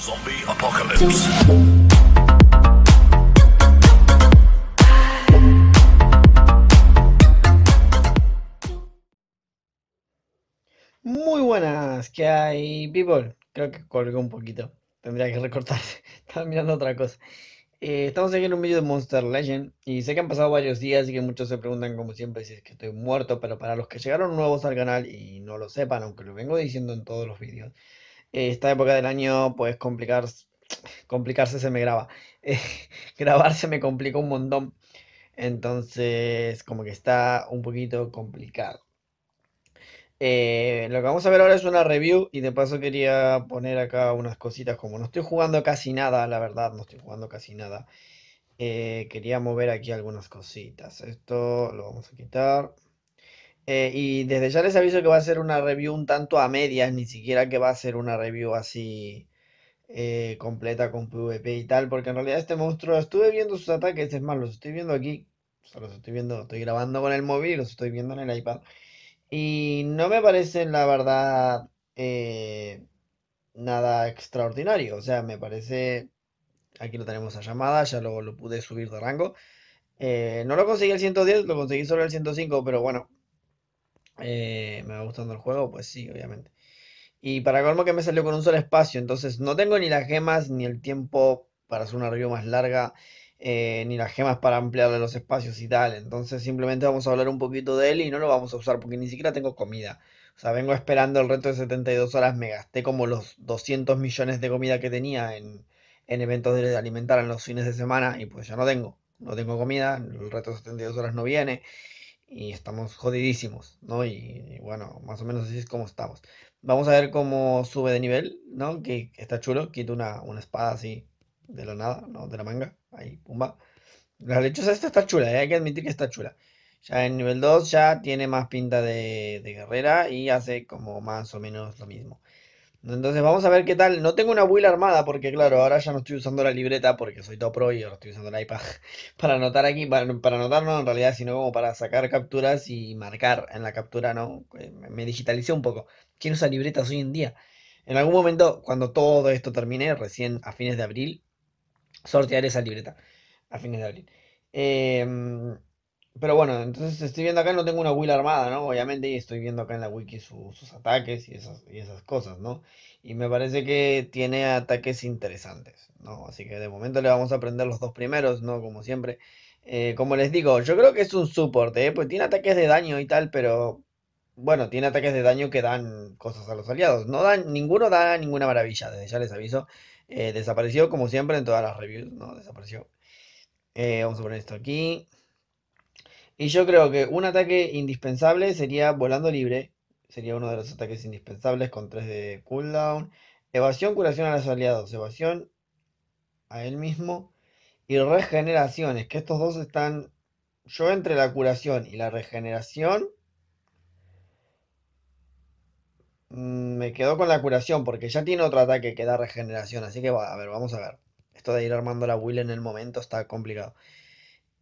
Zombie Apocalypse. Muy buenas, ¿qué hay, people? Creo que colgó un poquito. Tendría que recortar. Estaba mirando otra cosa. Eh, estamos aquí en un vídeo de Monster Legend y sé que han pasado varios días y que muchos se preguntan como siempre si es que estoy muerto, pero para los que llegaron nuevos al canal y no lo sepan, aunque lo vengo diciendo en todos los vídeos, esta época del año, pues complicarse complicarse se me graba. Grabarse me complica un montón. Entonces, como que está un poquito complicado. Eh, lo que vamos a ver ahora es una review y de paso quería poner acá unas cositas como no estoy jugando casi nada, la verdad, no estoy jugando casi nada. Eh, quería mover aquí algunas cositas. Esto lo vamos a quitar. Eh, y desde ya les aviso que va a ser una review un tanto a medias, ni siquiera que va a ser una review así eh, completa con PvP y tal, porque en realidad este monstruo, estuve viendo sus ataques, es más, los estoy viendo aquí, los estoy viendo, estoy grabando con el móvil y los estoy viendo en el iPad, y no me parece la verdad eh, nada extraordinario, o sea, me parece, aquí lo tenemos a llamada, ya lo, lo pude subir de rango, no lo conseguí el 110, lo conseguí solo el 105, pero bueno, eh, me va gustando el juego, pues sí, obviamente. Y para colmo que me salió con un solo espacio, entonces no tengo ni las gemas, ni el tiempo para hacer una review más larga, eh, ni las gemas para ampliarle los espacios y tal. Entonces simplemente vamos a hablar un poquito de él y no lo vamos a usar porque ni siquiera tengo comida. O sea, vengo esperando el reto de 72 horas, me gasté como los 200 millones de comida que tenía en, en eventos de alimentar en los fines de semana y pues ya no tengo. No tengo comida, el reto de 72 horas no viene y estamos jodidísimos, ¿no? Y, bueno, más o menos así es como estamos. Vamos a ver cómo sube de nivel, ¿no? Que, está chulo, quita una, una, espada así de la nada, ¿no? De la manga, ahí, pumba. La hecho, esta está chula, ¿eh? hay que admitir que está chula. Ya en nivel 2 ya tiene más pinta de, de guerrera y hace como más o menos lo mismo. Entonces vamos a ver qué tal. No tengo una build armada porque, claro, ahora ya no estoy usando la libreta porque soy todo pro y ahora estoy usando el iPad para anotar aquí, para, para anotar no en realidad, sino como para sacar capturas y marcar en la captura, ¿no? Eh, me digitalicé un poco. ¿Quién usa libretas hoy en día? En algún momento, cuando todo esto termine, recién a fines de abril, sortearé esa libreta. A fines de abril. Eh, pero bueno, entonces estoy viendo acá, no tengo una will armada, ¿no? Obviamente, y estoy viendo acá en la wiki sus ataques y esas, esas cosas, ¿no? Y me parece que tiene ataques interesantes, ¿no? Así que de momento le vamos a aprender los dos primeros, ¿no? Como siempre. Eh, como les digo, yo creo que es un support, ¿eh? Pues tiene ataques de daño y tal, pero... Bueno, tiene ataques de daño que dan cosas a los aliados. No dan, ninguno da ninguna maravilla, desde ya les aviso. Eh, desapareció como siempre en todas las reviews, ¿no? Desapareció. Eh, vamos a poner esto aquí. Y yo creo que un ataque indispensable sería volando libre. Sería uno de los ataques indispensables con 3 de cooldown. Evasión, curación a los aliados. Evasión a él mismo. Y regeneraciones. Que estos dos están. Yo entre la curación y la regeneración. Mm, me quedo con la curación porque ya tiene otro ataque que da regeneración. Así que va, a ver, vamos a ver. Esto de ir armando la Will en el momento está complicado.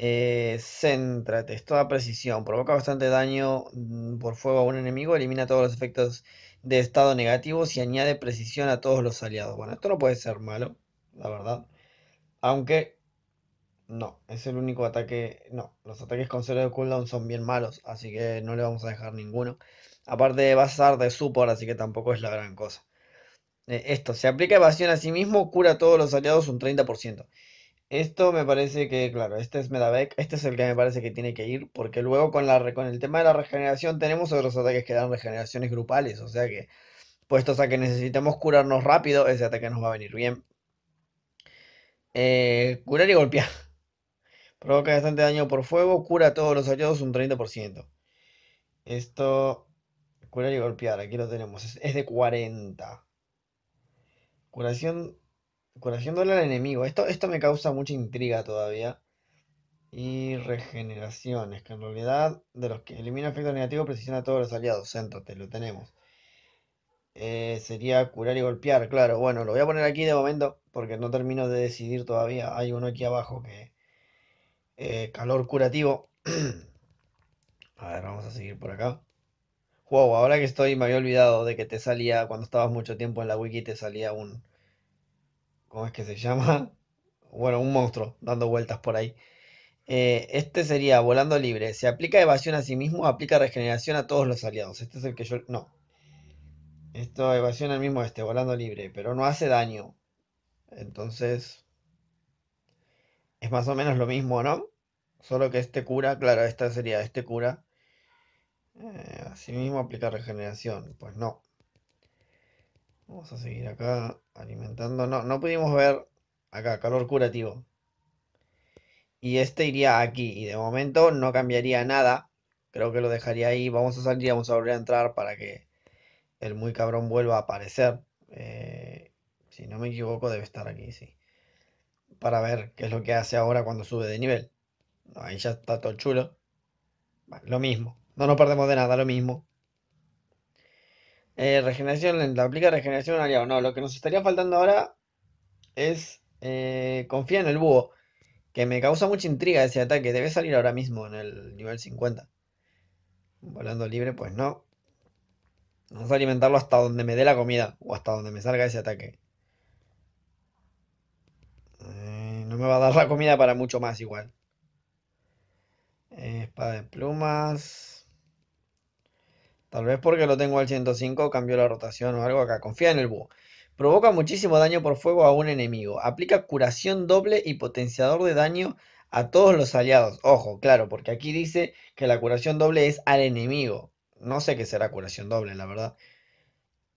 Eh, céntrate, es toda precisión. Provoca bastante daño mm, por fuego a un enemigo, elimina todos los efectos de estado negativos y añade precisión a todos los aliados. Bueno, esto no puede ser malo, la verdad. Aunque no, es el único ataque. No, los ataques con cero de cooldown son bien malos, así que no le vamos a dejar ninguno. Aparte, de a de support, así que tampoco es la gran cosa. Eh, esto, se aplica evasión a sí mismo, cura a todos los aliados un 30%. Esto me parece que, claro, este es Medavec. este es el que me parece que tiene que ir, porque luego con, la, con el tema de la regeneración tenemos otros ataques que dan regeneraciones grupales, o sea que, puestos a que necesitamos curarnos rápido, ese ataque nos va a venir bien. Eh, curar y golpear. Provoca bastante daño por fuego, cura a todos los aliados un 30%. Esto, curar y golpear, aquí lo tenemos, es de 40. Curación Curación Corajeándole al enemigo. Esto, esto me causa mucha intriga todavía. Y regeneraciones, que en realidad de los que elimina efectos negativos precisiona a todos los aliados. Céntrate, lo tenemos. Eh, sería curar y golpear, claro. Bueno, lo voy a poner aquí de momento porque no termino de decidir todavía. Hay uno aquí abajo que... Eh, calor curativo. a ver, vamos a seguir por acá. Wow, ahora que estoy, me había olvidado de que te salía, cuando estabas mucho tiempo en la wiki, te salía un, ¿cómo es que se llama? Bueno, un monstruo dando vueltas por ahí. Eh, este sería volando libre. Se aplica evasión a sí mismo, aplica regeneración a todos los aliados. Este es el que yo. No. Esto evasión al mismo este, volando libre, pero no hace daño. Entonces. Es más o menos lo mismo, ¿no? Solo que este cura, claro, esta sería este cura. Eh, mismo aplica regeneración. Pues no. Vamos a seguir acá alimentando. No, no pudimos ver acá, calor curativo. Y este iría aquí. Y de momento no cambiaría nada. Creo que lo dejaría ahí. Vamos a salir y vamos a volver a entrar para que el muy cabrón vuelva a aparecer. Eh, si no me equivoco, debe estar aquí, sí. Para ver qué es lo que hace ahora cuando sube de nivel. Ahí ya está todo chulo. Lo mismo. No nos perdemos de nada, lo mismo. Eh, regeneración lenta, aplica regeneración a un aliado. No, lo que nos estaría faltando ahora es eh, confía en el búho. Que me causa mucha intriga ese ataque. Debe salir ahora mismo en el nivel 50. Volando libre, pues no. Vamos a alimentarlo hasta donde me dé la comida. O hasta donde me salga ese ataque. Eh, no me va a dar la comida para mucho más igual. Eh, espada de plumas. Tal vez porque lo tengo al 105, cambió la rotación o algo acá. Confía en el búho. Provoca muchísimo daño por fuego a un enemigo. Aplica curación doble y potenciador de daño a todos los aliados. Ojo, claro, porque aquí dice que la curación doble es al enemigo. No sé qué será curación doble, la verdad.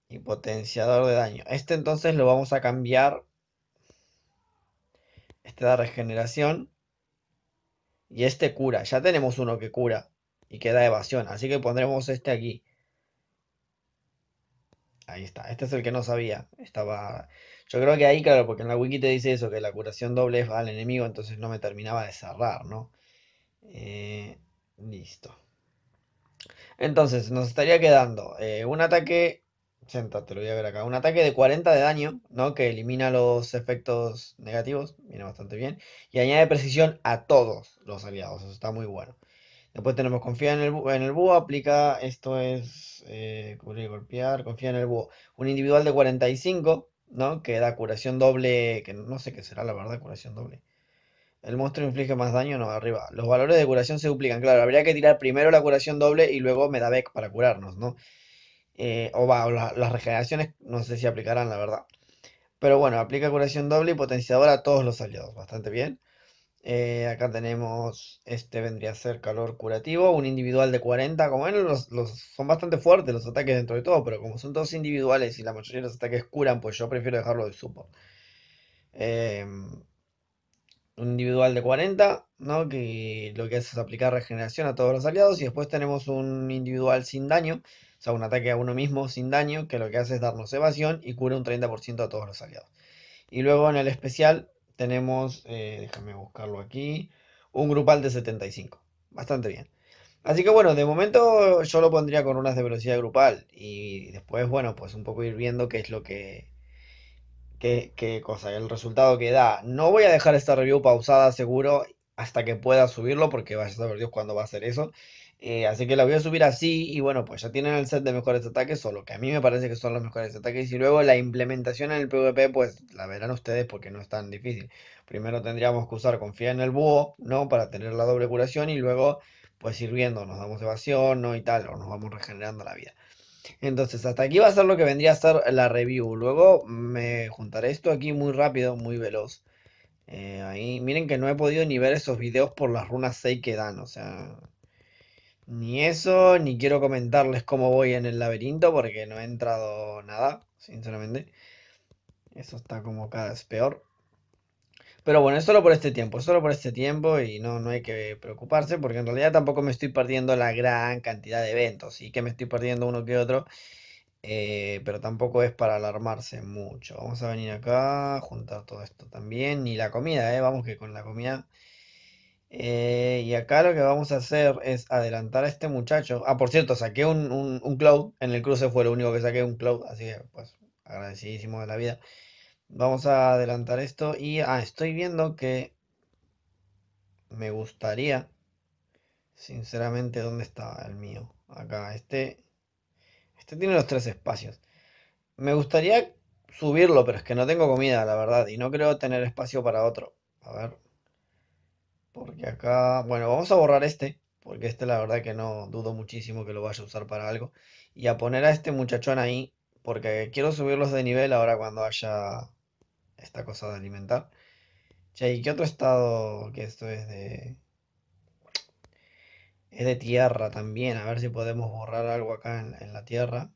Y potenciador de daño. Este entonces lo vamos a cambiar. Este da regeneración. Y este cura. Ya tenemos uno que cura y queda evasión. Así que pondremos este aquí. Ahí está. Este es el que no sabía. Estaba. Yo creo que ahí, claro, porque en la wiki te dice eso, que la curación doble es al enemigo, entonces no me terminaba de cerrar, ¿no? Eh, listo. Entonces, nos estaría quedando eh, un ataque. Senta, te lo voy a ver acá. Un ataque de 40 de daño, ¿no? Que elimina los efectos negativos. Viene bastante bien. Y añade precisión a todos los aliados. Eso está muy bueno. Después tenemos confía en el, en el búho, aplica, esto es eh, y golpear, confía en el búho. Un individual de 45, ¿no? Que da curación doble, que no sé qué será la verdad, curación doble. El monstruo inflige más daño, no, arriba. Los valores de curación se duplican, claro, habría que tirar primero la curación doble y luego me da Beck para curarnos, ¿no? Eh, o va, las regeneraciones no sé si aplicarán, la verdad. Pero bueno, aplica curación doble y potenciador a todos los aliados, bastante bien. Eh, acá tenemos, este vendría a ser calor curativo, un individual de 40, como ven, los, son bastante fuertes los ataques dentro de todo, pero como son todos individuales y la mayoría de los ataques curan, pues yo prefiero dejarlo de support. Eh, un individual de 40, ¿no? que lo que hace es aplicar regeneración a todos los aliados, y después tenemos un individual sin daño, o sea, un ataque a uno mismo sin daño, que lo que hace es darnos evasión y cura un 30% a todos los aliados. Y luego en el especial tenemos, eh, déjame buscarlo aquí, un grupal de 75. Bastante bien. Así que bueno, de momento yo lo pondría con unas de velocidad grupal y después, bueno, pues un poco ir viendo qué es lo que... Qué, cosa, el resultado que da. No voy a dejar esta review pausada seguro hasta que pueda subirlo porque vaya a saber Dios cuándo va a hacer eso. Eh, así que la voy a subir así y bueno, pues ya tienen el set de mejores ataques, solo que a mí me parece que son los mejores ataques y luego la implementación en el PvP pues la verán ustedes porque no es tan difícil. Primero tendríamos que usar confía en el búho, ¿no? Para tener la doble curación y luego pues sirviendo nos damos evasión, ¿no? Y tal, o nos vamos regenerando la vida. Entonces hasta aquí va a ser lo que vendría a ser la review. Luego me juntaré esto aquí muy rápido, muy veloz. Eh, ahí miren que no he podido ni ver esos videos por las runas 6 que dan, o sea ni eso, ni quiero comentarles cómo voy en el laberinto porque no he entrado nada, sinceramente. Eso está como cada vez peor. Pero bueno, es solo por este tiempo, es solo por este tiempo y no, no hay que preocuparse porque en realidad tampoco me estoy perdiendo la gran cantidad de eventos. Sí que me estoy perdiendo uno que otro, eh, pero tampoco es para alarmarse mucho. Vamos a venir acá, juntar todo esto también, ni la comida, eh. Vamos que con la comida eh, y acá lo que vamos a hacer es adelantar a este muchacho. Ah, por cierto, saqué un, cloud. En el cruce fue lo único que saqué un cloud. Así que, pues, agradecidísimo de la vida. Vamos a adelantar esto. Y ah, estoy viendo que me gustaría, sinceramente, ¿dónde está el mío? Acá, este. Este tiene los tres espacios. Me gustaría subirlo, pero es que no tengo comida, la verdad. Y no creo tener espacio para otro. A ver. Porque acá, bueno, vamos a borrar este, porque este la verdad que no dudo muchísimo que lo vaya a usar para algo. Y a poner a este muchachón ahí, porque quiero subirlos de nivel ahora cuando haya esta cosa de alimentar. Che, ¿y qué otro estado que esto es de... Es de tierra también, a ver si podemos borrar algo acá en, la tierra.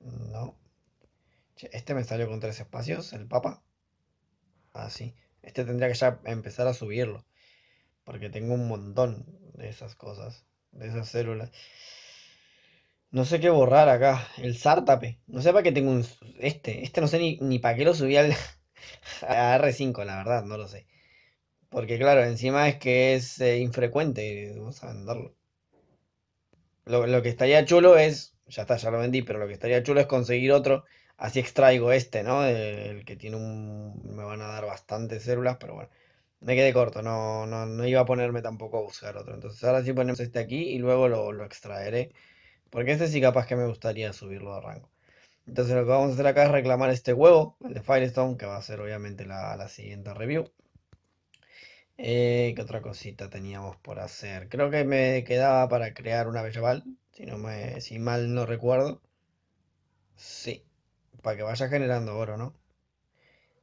No. este me salió con tres espacios, el papa así. Este tendría que ya empezar a subirlo. Porque tengo un montón de esas cosas, de esas células. No sé qué borrar acá. El sártape. No sé para qué tengo un. Este. Este no sé ni, para qué lo subí al. A R5, la verdad, no lo sé. Porque, claro, encima es que es eh, infrecuente. Vamos a venderlo. Lo, lo, que estaría chulo es. Ya está, ya lo vendí, pero lo que estaría chulo es conseguir otro así extraigo este, ¿no? El que tiene un... me van a dar bastantes células, pero bueno. Me quedé corto, no, no, no iba a ponerme tampoco a buscar otro. Entonces ahora sí ponemos este aquí y luego lo, extraeré. Porque este sí capaz que me gustaría subirlo de rango. Entonces lo que vamos a hacer acá es reclamar este huevo, el de Firestone, que va a ser obviamente la, siguiente review. Eh, ¿Qué otra cosita teníamos por hacer? Creo que me quedaba para crear una bella si, no me, si mal no recuerdo. Sí, para que vaya generando oro, ¿no?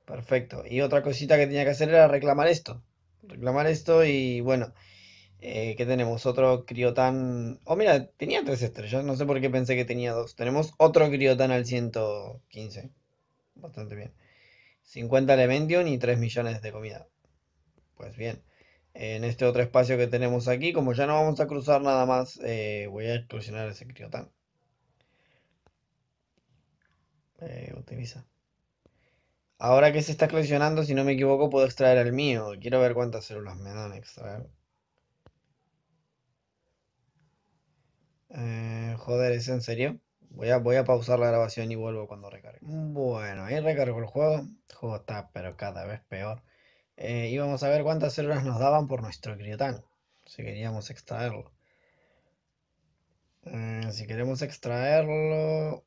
Perfecto. Y otra cosita que tenía que hacer era reclamar esto. Reclamar esto y bueno, eh, ¿qué tenemos? Otro criotán... Oh, mira, tenía tres estrellas, no sé por qué pensé que tenía dos. Tenemos otro criotán al 115. Bastante bien. 50 Elementium y 3 millones de comida. Pues bien en este otro espacio que tenemos aquí. Como ya no vamos a cruzar nada más, eh, voy a exclusionar ese criotán. Eh, utiliza. Ahora que se está coleccionando, si no me equivoco, puedo extraer el mío. Quiero ver cuántas células me dan extraer. Eh, joder, ¿es en serio? Voy a, voy a pausar la grabación y vuelvo cuando recargue. Bueno, ahí recargo el juego. El juego está, pero cada vez peor. y eh, vamos a ver cuántas células nos daban por nuestro criotano Si queríamos extraerlo. si queremos extraerlo...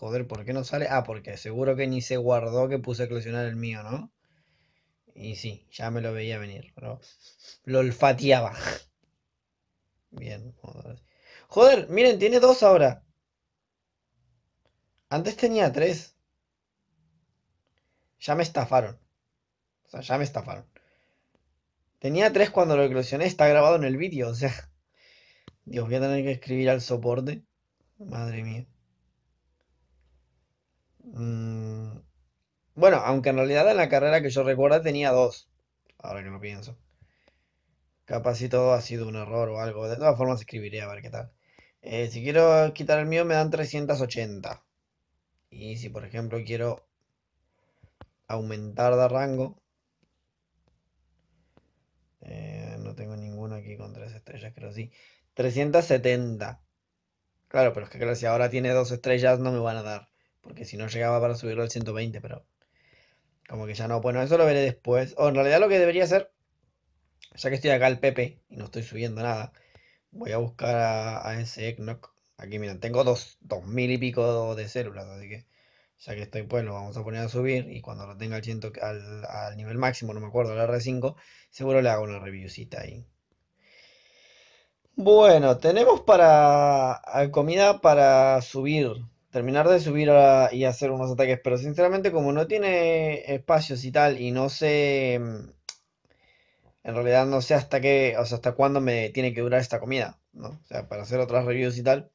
Joder, ¿por qué no sale? Ah, porque seguro que ni se guardó que puse a eclosionar el mío, ¿no? Y sí, ya me lo veía venir, lo olfateaba. Bien, joder. Joder, miren, tiene dos ahora. Antes tenía tres. Ya me estafaron. O sea, ya me estafaron. Tenía tres cuando lo eclosioné, está grabado en el vídeo, o sea. Dios, voy a tener que escribir al soporte. Madre mía. Mm, bueno, aunque en realidad en la carrera que yo recuerdo tenía dos, ahora que lo pienso. Capaz si todo ha sido un error o algo. De todas formas escribiré a ver qué tal. Eh, si quiero quitar el mío me dan 380. Y si por ejemplo quiero aumentar de rango. Eh, no tengo ninguno aquí con tres estrellas, creo sí. 370. Claro, pero es que claro, si ahora tiene dos estrellas no me van a dar. Porque si no llegaba para subirlo al 120, pero como que ya no. Bueno, eso lo veré después. O oh, en realidad lo que debería hacer, ya que estoy acá al Pepe y no estoy subiendo nada, voy a buscar a, ese Eknok. Aquí miren, tengo dos, mil y pico de células, así que ya que estoy pues lo vamos a poner a subir y cuando lo tenga al, ciento, al, nivel máximo, no me acuerdo, al R5, seguro le hago una reviewcita ahí. Bueno, tenemos para comida para subir terminar de subir y hacer unos ataques. Pero sinceramente, como no tiene espacios y tal, y no sé. Mm, en realidad no sé hasta qué. O sea, hasta cuándo me tiene que durar esta comida. ¿no? O sea, para hacer otras reviews y tal.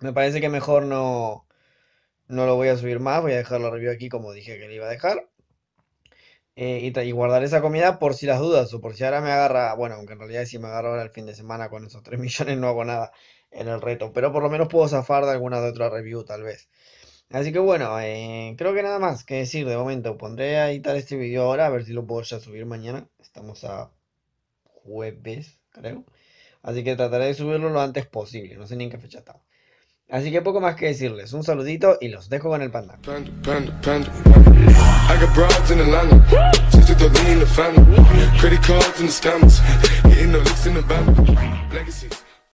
Me parece que mejor no. No lo voy a subir más. Voy a dejar la review aquí como dije que le iba a dejar. Eh, y, y, guardar esa comida por si las dudas o por si ahora me agarra, bueno, aunque en realidad si me agarra ahora el fin de semana con esos 3 millones no hago nada, en el reto, pero por lo menos puedo zafar de alguna de otra review tal vez. Así que bueno, eh, creo que nada más que decir de momento. Pondré a editar este video ahora, a ver si lo puedo ya subir mañana. Estamos a jueves, creo. Así que trataré de subirlo lo antes posible, no sé ni en qué fecha está Así que poco más que decirles, un saludito y los dejo con el panda.